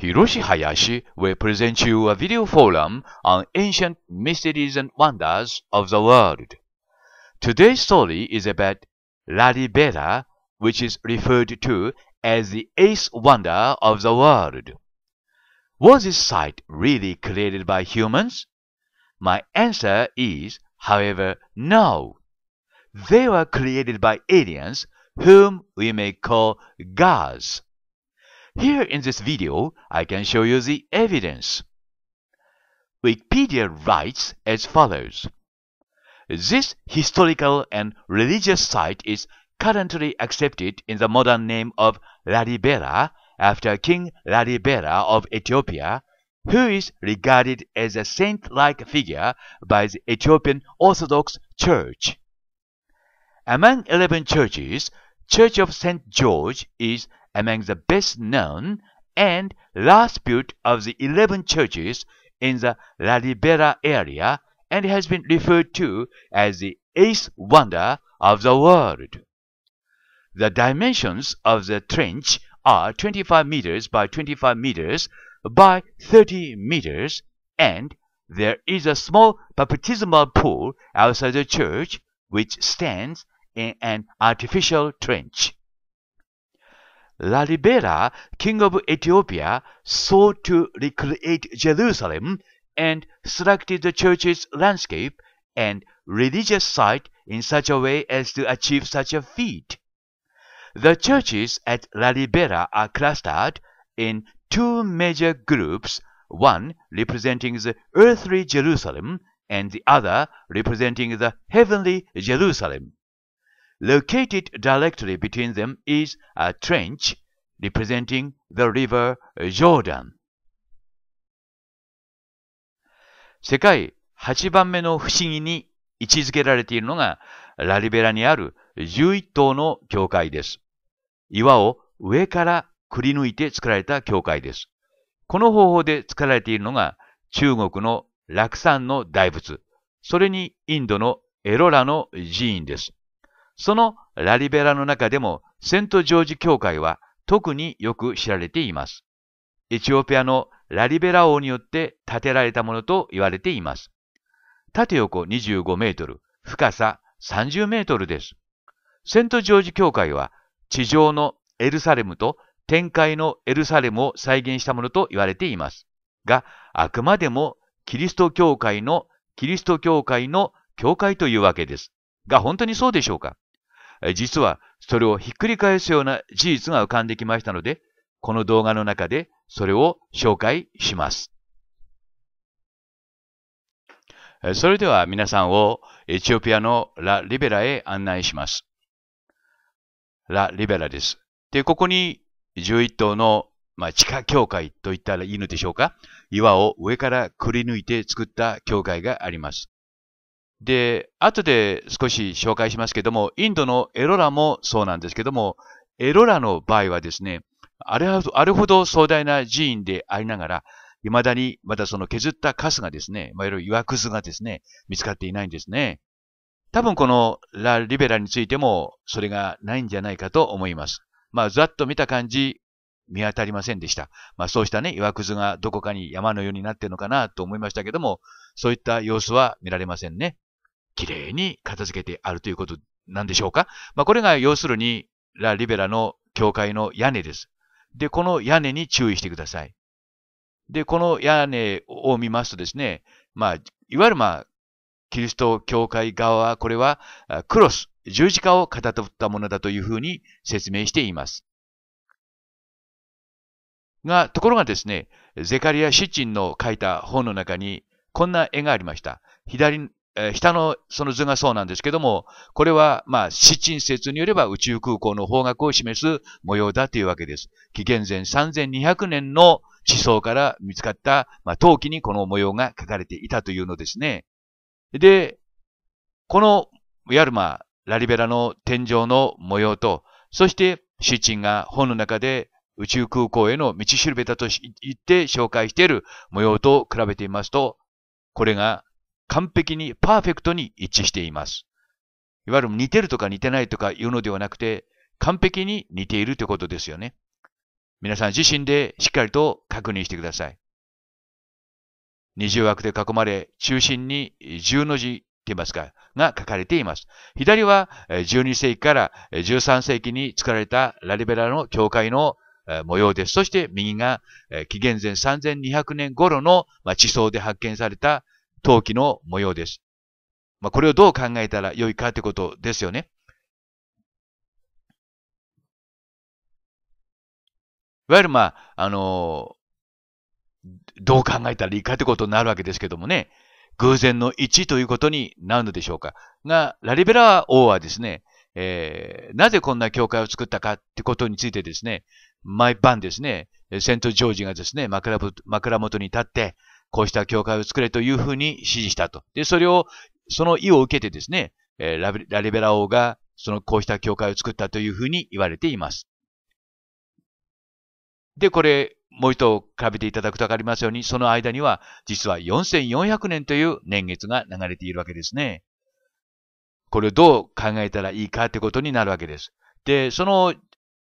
Hiroshi Hayashi will present you a video forum on ancient mysteries and wonders of the world. Today's story is about Lalibela, which is referred to as the eighth wonder of the world. Was this site really created by humans? My answer is, however, no. They were created by aliens whom we may call gods. Here in this video, I can show you the evidence. Wikipedia writes as follows. This historical and religious site is currently accepted in the modern name of Lalibela after King Lalibela of Ethiopia, who is regarded as a saint-like figure by the Ethiopian Orthodox Church. Among 11 churches, Church of St. George is among the best known and last built of the 11 churches in the La Ribera area and has been referred to as the eighth wonder of the world. The dimensions of the trench are 25 meters by 25 meters by 30 meters and there is a small baptismal pool outside the church which stands in an artificial trench. Lalibela, king of Ethiopia, sought to recreate Jerusalem and selected the church's landscape and religious site in such a way as to achieve such a feat. The churches at Lalibela are clustered in two major groups, one representing the earthly Jerusalem and the other representing the heavenly Jerusalem. Located directly between them is a trench representing the river Jordan. 世界8番目の不思議に位置づけられているのがラリベラにある11棟の教会です。岩を上からくり抜いて作られた教会です。この方法で作られているのが中国の落山の大仏、それにインドのエロラの寺院です。そのラリベラの中でもセントジョージ教会は特によく知られています。エチオピアのラリベラ王によって建てられたものと言われています。縦横25メートル、深さ30メートルです。セントジョージ教会は地上のエルサレムと天界のエルサレムを再現したものと言われています。が、あくまでもキリスト教会のキリスト教会の教会というわけです。が、本当にそうでしょうか実はそれをひっくり返すような事実が浮かんできましたので、この動画の中でそれを紹介します。それでは皆さんをエチオピアのラ・リベラへ案内します。ラ・リベラです。で、ここに11頭の、まあ、地下教会と言ったらいいのでしょうか岩を上からくり抜いて作った教会があります。で、後で少し紹介しますけども、インドのエロラもそうなんですけども、エロラの場合はですね、あれあれほど壮大な寺院でありながら、未だにまだその削ったカスがですね、まあ、いわゆる岩くずがですね、見つかっていないんですね。多分このラ・リベラについてもそれがないんじゃないかと思います。まあ、ざっと見た感じ、見当たりませんでした。まあ、そうしたね、岩くずがどこかに山のようになっているのかなと思いましたけども、そういった様子は見られませんね。綺麗に片付けてあるということなんでしょうか。まあ、これが要するに、ラ・リベラの教会の屋根です。で、この屋根に注意してください。で、この屋根を見ますとですね、まあ、いわゆるまあ、キリスト教会側は、これはクロス、十字架をかたどったものだというふうに説明しています。が、ところがですね、ゼカリア・シッチンの書いた本の中に、こんな絵がありました。左え下のその図がそうなんですけども、これは、まあ、チ鎮説によれば宇宙空港の方角を示す模様だというわけです。紀元前3200年の地層から見つかった、まあ、陶器にこの模様が書かれていたというのですね。で、このヤルマ、ラリベラの天井の模様と、そしてシチンが本の中で宇宙空港への道しるべだと言って紹介している模様と比べてみますと、これが完璧に、パーフェクトに一致しています。いわゆる似てるとか似てないとか言うのではなくて、完璧に似ているということですよね。皆さん自身でしっかりと確認してください。二重枠で囲まれ、中心に十の字って言いますか、が書かれています。左は12世紀から13世紀に作られたラリベラの教会の模様です。そして右が紀元前3200年頃の地層で発見された陶器の模様です。まあ、これをどう考えたらよいかってことですよね。いわゆる、まあ、あのー、どう考えたらいいかってことになるわけですけどもね、偶然の一ということになるのでしょうか。が、ラリベラ王はですね、えー、なぜこんな教会を作ったかってことについてですね、毎晩ですね、セント・ジョージがですね、枕元に立って、こうした教会を作れというふうに指示したと。で、それを、その意を受けてですね、えー、ラリベラ王が、そのこうした教会を作ったというふうに言われています。で、これ、もう一度比べていただくとわかりますように、その間には、実は4400年という年月が流れているわけですね。これをどう考えたらいいかってことになるわけです。で、その、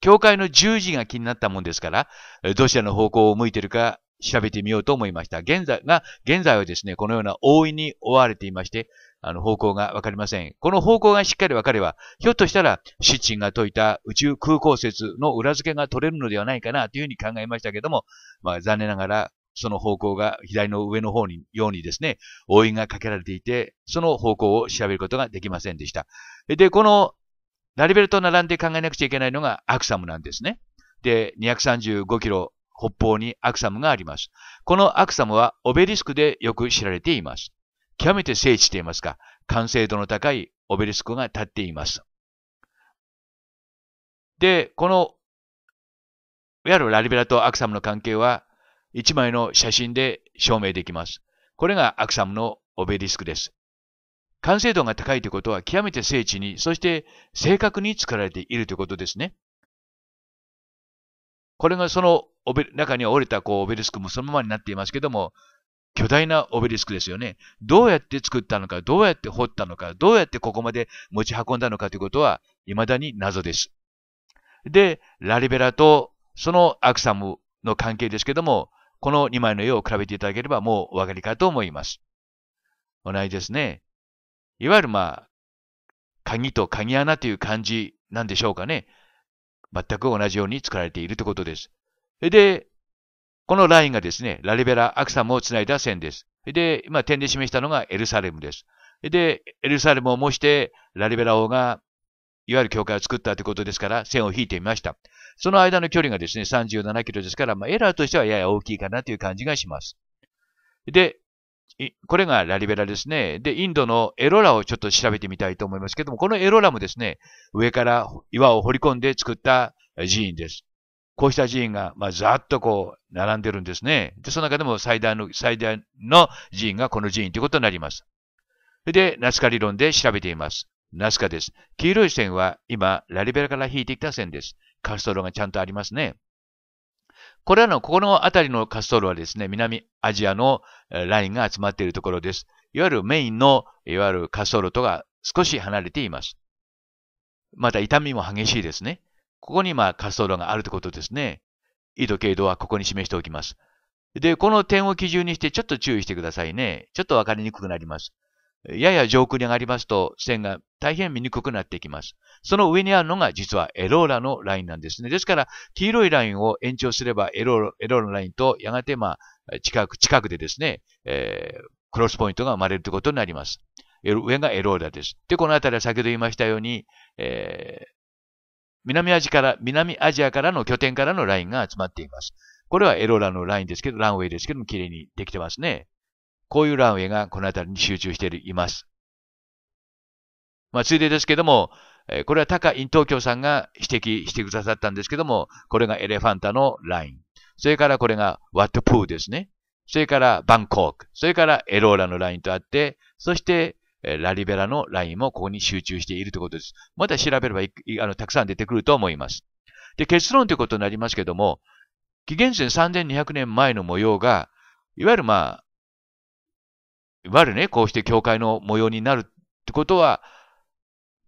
教会の十字が気になったもんですから、どちらの方向を向いてるか調べてみようと思いました。現在が、現在はですね、このような大いに追われていまして、あの、方向がわかりません。この方向がしっかりわかれば、ひょっとしたら、シッチンが解いた宇宙空港説の裏付けが取れるのではないかなというふうに考えましたけども、まあ、残念ながら、その方向が左の上の方に、ようにですね、大印がかけられていて、その方向を調べることができませんでした。で、この、ラリベルと並んで考えなくちゃいけないのがアクサムなんですね。で、235キロ北方にアクサムがあります。このアクサムはオベリスクでよく知られています。極めて精緻と言いますか、完成度の高いオベリスクが立っています。で、この、いわゆるラリベラとアクサムの関係は、一枚の写真で証明できます。これがアクサムのオベリスクです。完成度が高いということは極めて精緻に、そして正確に作られているということですね。これがその中に折れたこうオベリスクもそのままになっていますけども、巨大なオベリスクですよね。どうやって作ったのか、どうやって掘ったのか、どうやってここまで持ち運んだのかということは、未だに謎です。で、ラリベラとそのアクサムの関係ですけども、この2枚の絵を比べていただければもうお分かりかと思います。同じですね。いわゆるまあ、鍵と鍵穴という感じなんでしょうかね。全く同じように作られているということです。で、このラインがですね、ラリベラ、アクサムをつないだ線です。で、今点で示したのがエルサレムです。で、エルサレムを模して、ラリベラ王が、いわゆる教会を作ったということですから、線を引いてみました。その間の距離がですね、37キロですから、まあ、エラーとしてはやや大きいかなという感じがします。で、これがラリベラですね。で、インドのエロラをちょっと調べてみたいと思いますけども、このエロラもですね、上から岩を掘り込んで作った寺院です。こうした寺院が、まあ、ざっとこう、並んでるんですね。で、その中でも最大の、最大の寺院がこの寺院ということになります。で、ナスカ理論で調べています。ナスカです。黄色い線は今、ラリベラから引いてきた線です。カストロがちゃんとありますね。これらの、ここの辺りの滑走路はですね、南アジアのラインが集まっているところです。いわゆるメインの、いわゆる滑走路とが少し離れています。また痛みも激しいですね。ここに今滑走路があるということですね。緯度、経度はここに示しておきます。で、この点を基準にしてちょっと注意してくださいね。ちょっとわかりにくくなります。やや上空に上がりますと線が大変見にくくなっていきます。その上にあるのが実はエローラのラインなんですね。ですから黄色いラインを延長すればエローラのラインとやがてまあ近く、近くでですね、えー、クロスポイントが生まれるということになります。上がエローラです。で、このあたりは先ほど言いましたように、えー、南アジアから、南アジアからの拠点からのラインが集まっています。これはエローラのラインですけど、ランウェイですけども、綺麗にできてますね。こういうランウェイがこの辺りに集中しています。まあ、ついでですけども、これは高イン東京さんが指摘してくださったんですけども、これがエレファンタのライン。それからこれがワットプーですね。それからバンコーク。それからエローラのラインとあって、そしてラリベラのラインもここに集中しているということです。また調べればあのたくさん出てくると思います。で、結論ということになりますけども、紀元前3200年前の模様が、いわゆるまあ、いわゆるね、こうして教会の模様になるってことは、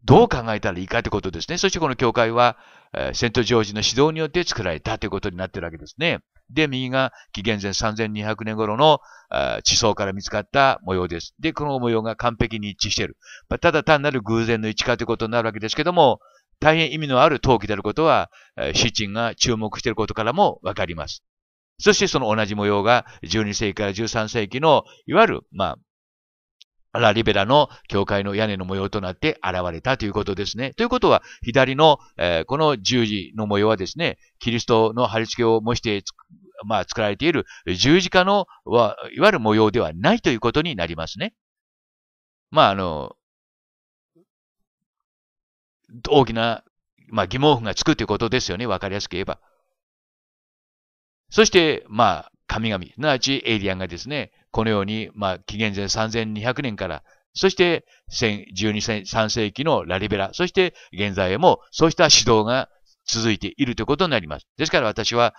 どう考えたらいいかってことですね。そしてこの教会は、えー、セントジョージの指導によって作られたということになってるわけですね。で、右が紀元前3200年頃の地層から見つかった模様です。で、この模様が完璧に一致している。まあ、ただ単なる偶然の位置かということになるわけですけども、大変意味のある陶器であることは、えー、シチンが注目していることからもわかります。そしてその同じ模様が12世紀から13世紀の、いわゆる、まあ、ラリベラの教会の屋根の模様となって現れたということですね。ということは、左の、えー、この十字の模様はですね、キリストの貼り付けを模してまあ、作られている十字架のは、いわゆる模様ではないということになりますね。まあ、あの、大きな、まあ、疑問符がつくということですよね。わかりやすく言えば。そして、まあ、神々、すなわちエイリアンがですね、このように、まあ、紀元前3200年から、そして、12、3世紀のラリベラ、そして現在もそうした指導が続いているということになります。ですから私は、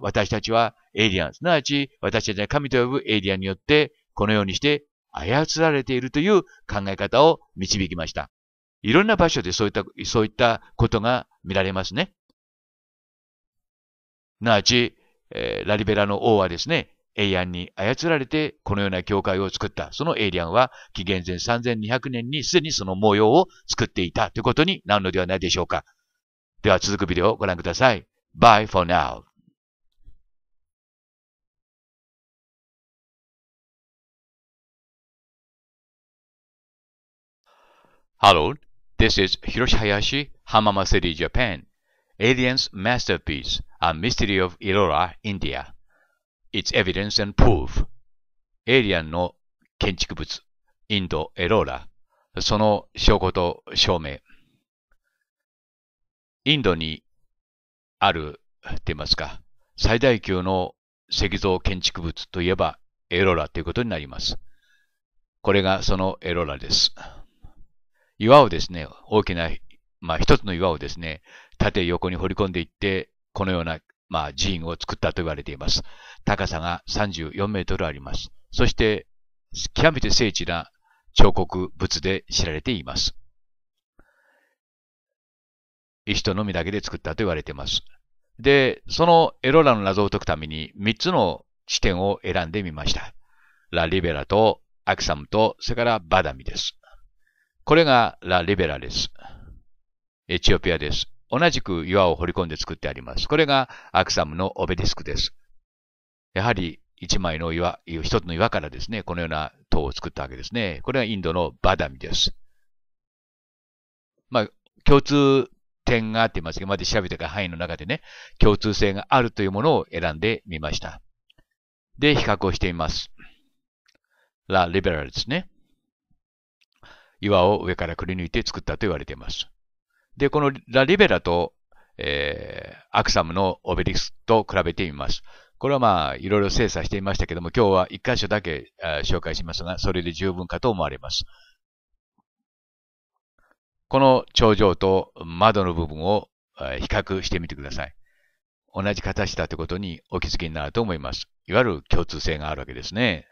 私たちはエイリアン、すなわち私たちが神と呼ぶエイリアンによって、このようにして操られているという考え方を導きました。いろんな場所でそういった、そういったことが見られますね。すなわち、えー、ラリベラの王はですね、エイアンに操られてこのような教会を作った。そのエイリアンは紀元前3200年にすでにその模様を作っていたということになるのではないでしょうか。では続くビデオをご覧ください。Bye for now. Hello, this is Hiroshi Hayashi, Hamama City, Japan. Alien's Masterpiece, A Mystery of Irora, India. its evidence and proof エイリアンの建築物インド・エローラその証拠と証明インドにあるって言いますか最大級の石像建築物といえばエローラということになります。これがそのエローラです。岩をですね、大きな、まあ一つの岩をですね、縦横に掘り込んでいって、このようなまあ、寺院を作ったと言われています。高さが34メートルあります。そして、極めて精緻な彫刻物で知られています。石とのみだけで作ったと言われています。で、そのエロラの謎を解くために3つの地点を選んでみました。ラ・リベラとアクサムと、それからバダミです。これがラ・リベラです。エチオピアです。同じく岩を掘り込んで作ってあります。これがアクサムのオベリスクです。やはり一枚の岩、一つの岩からですね、このような塔を作ったわけですね。これはインドのバダミです。まあ、共通点があって言いますけど、まで調べてか範囲の中でね、共通性があるというものを選んでみました。で、比較をしてみます。ラ・リベラルですね。岩を上からくり抜いて作ったと言われています。で、このラ・リベラと、えー、アクサムのオベリスと比べてみます。これはまあ、いろいろ精査していましたけども、今日は一箇所だけ紹介しますが、それで十分かと思われます。この頂上と窓の部分を比較してみてください。同じ形だということにお気づきになると思います。いわゆる共通性があるわけですね。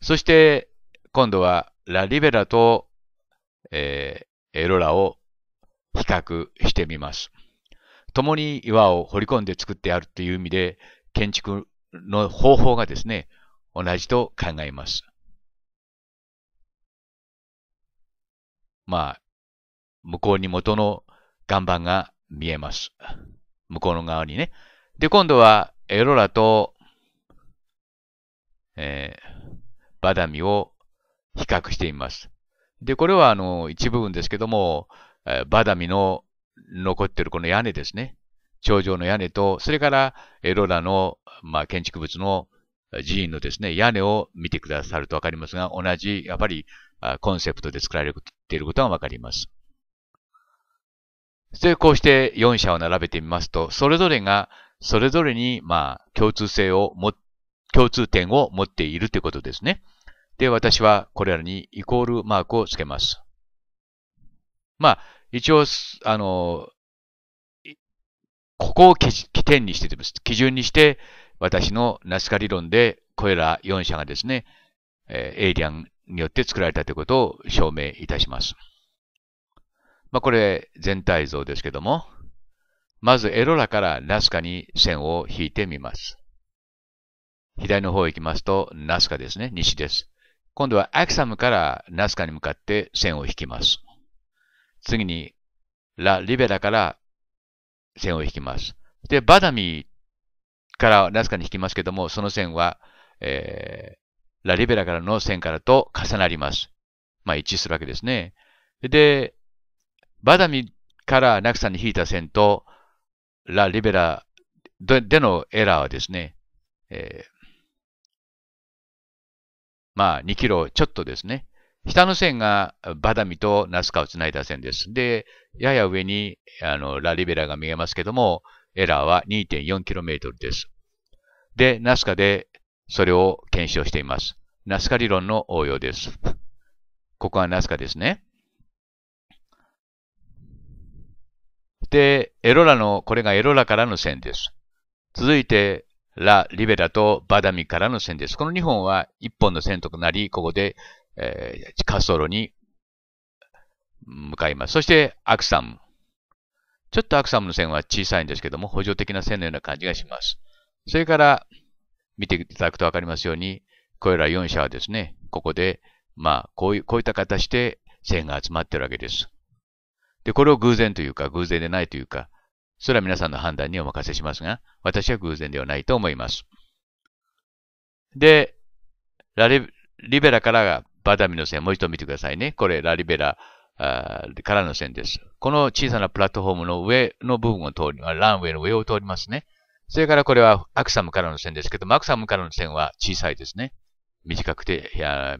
そして、今度はラ・リベラとえー、エロラを比較してみます。共に岩を掘り込んで作ってあるという意味で、建築の方法がですね、同じと考えます。まあ、向こうに元の岩盤が見えます。向こうの側にね。で、今度はエロラと、えー、バダミを比較してみます。で、これはあの、一部分ですけども、えバダミの残ってるこの屋根ですね。頂上の屋根と、それからエロラの、まあ、建築物の寺院のですね、屋根を見てくださるとわかりますが、同じ、やっぱり、コンセプトで作られていることがわかります。で、こうして4社を並べてみますと、それぞれが、それぞれに、まあ、共通性をも、共通点を持っているということですね。で、私はこれらにイコールマークをつけます。まあ、一応、あの、ここを起点にしててます。基準にして、私のナスカ理論で、これら4社がですね、えエイリアンによって作られたということを証明いたします。まあ、これ、全体像ですけども、まずエロラからナスカに線を引いてみます。左の方へ行きますと、ナスカですね、西です。今度はアクサムからナスカに向かって線を引きます。次に、ラ・リベラから線を引きます。で、バダミからナスカに引きますけども、その線は、えー、ラ・リベラからの線からと重なります。まあ、一致するわけですね。で、バダミからナクサに引いた線と、ラ・リベラでのエラーはですね、えーまあ2キロちょっとですね。下の線がバダミとナスカをつないだ線です。で、やや上にあのラリベラが見えますけども、エラーは 2.4km です。で、ナスカでそれを検証しています。ナスカ理論の応用です。ここはナスカですね。で、エロラの、これがエロラからの線です。続いて、ラ・リベラとバダミからの線です。この2本は1本の線となり、ここで、えー、カソに向かいます。そしてアクサム。ちょっとアクサムの線は小さいんですけども、補助的な線のような感じがします。それから見ていただくとわかりますように、これら4社はですね、ここで、まあ、こういう、こういった形で線が集まってるわけです。で、これを偶然というか、偶然でないというか、それは皆さんの判断にお任せしますが、私は偶然ではないと思います。で、ラリリベラからバダミの線、もう一度見てくださいね。これ、ラリベラからの線です。この小さなプラットフォームの上の部分を通り、ランウェイの上を通りますね。それからこれはアクサムからの線ですけども、アクサムからの線は小さいですね。短くて、いや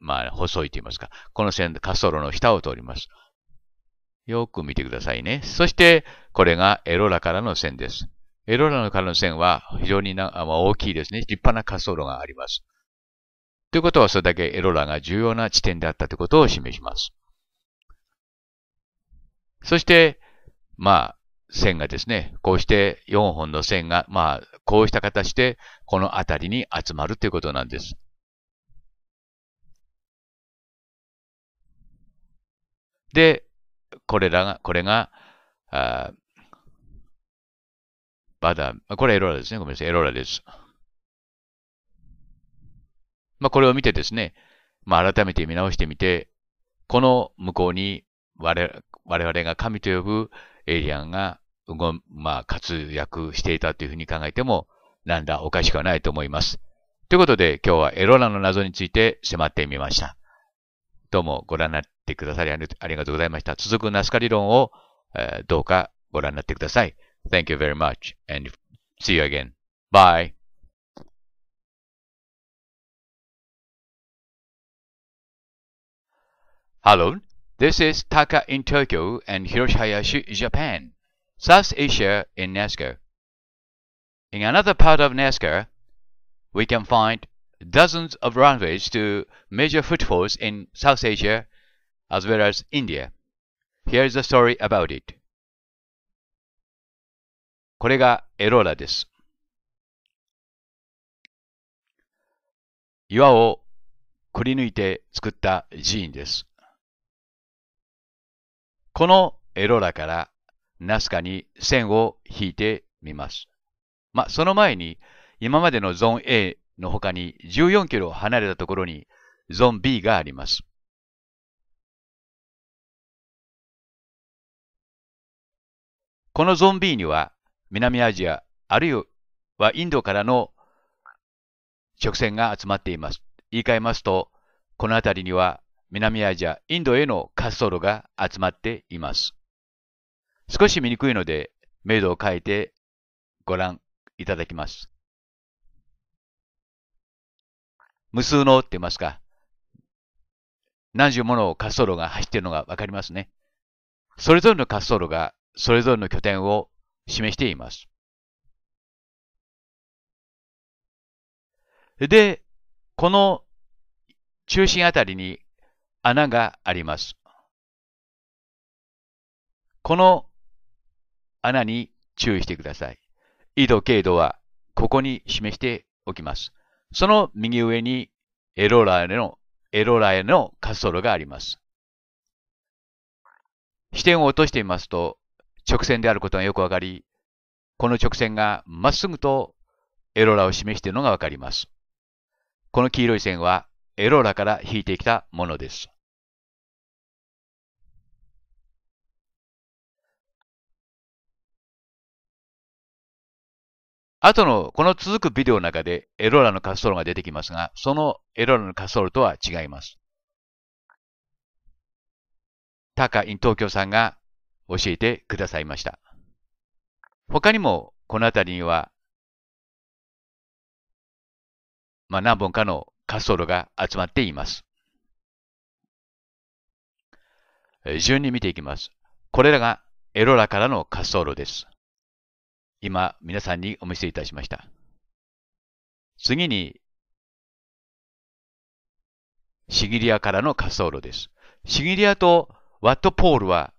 まあ、細いと言いますか。この線で滑走路の下を通ります。よく見てくださいね。そして、これがエロラからの線です。エロラからの線は非常にな、まあ、大きいですね。立派な滑走路があります。ということは、それだけエロラが重要な地点であったということを示します。そして、まあ、線がですね、こうして4本の線が、まあ、こうした形で、この辺りに集まるということなんです。で、これらが、これが、あバダ、これエローラですね。ごめんなさい。エローラです。まあ、これを見てですね、まあ、改めて見直してみて、この向こうに我我々が神と呼ぶエイリアンがまあ、活躍していたというふうに考えても、なんだおかしくはないと思います。ということで、今日はエローラの謎について迫ってみました。どうもご覧になってってくださりありがとうございました。続くナスカ理論を、えー、どうかご覧になってください。Thank you very much and see you again. Bye. Hello, this is Taka in Tokyo and Hiroshi Japan, South Asia in Nazca. In another part of Nazca, we can find dozens of runways to major footfalls in South Asia as well as India. Here is a story about it. これがエローラです。岩をくり抜いて作った寺院です。このエローラからナスカに線を引いてみます。まあ、その前に今までのゾーン A の他に14キロ離れたところにゾーン B があります。このゾンビーには南アジア、あるいはインドからの直線が集まっています。言い換えますと、この辺りには南アジア、インドへの滑走路が集まっています。少し見にくいので、明度を変えてご覧いただきます。無数のって言いますか、何十もの滑走路が走っているのがわかりますね。それぞれの滑走路がそれぞれの拠点を示しています。で、この中心あたりに穴があります。この穴に注意してください。緯度、経度はここに示しておきます。その右上にエロラーへの、エロラーへの滑走路があります。視点を落としてみますと、直線であることがよくわかり、この直線がまっすぐとエロラを示しているのがわかります。この黄色い線はエロラから引いてきたものです。後のこの続くビデオの中でエロラの滑走路が出てきますが、そのエロラの滑走路とは違います。タカ・イン東京さんが教えてくださいました。他にもこの辺りには、まあ、何本かの滑走路が集まっています。順に見ていきます。これらがエロラからの滑走路です。今、皆さんにお見せいたしました。次に、シギリアからの滑走路です。シギリアとワットポールは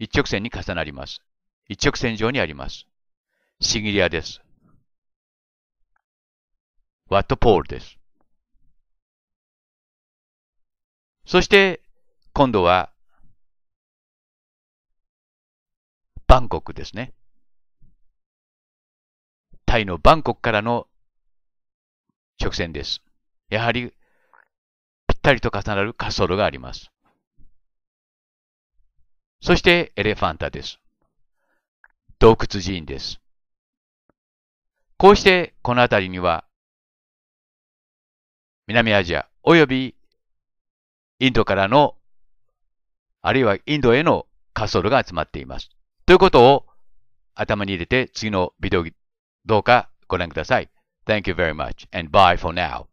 一直線に重なります。一直線上にあります。シギリアです。ワットポールです。そして、今度は、バンコクですね。タイのバンコクからの直線です。やはり、ぴったりと重なる滑走路があります。そしてエレファンタです。洞窟寺院です。こうしてこの辺りには南アジア及びインドからのあるいはインドへの滑走路が集まっています。ということを頭に入れて次のビデオどうかご覧ください。Thank you very much and bye for now.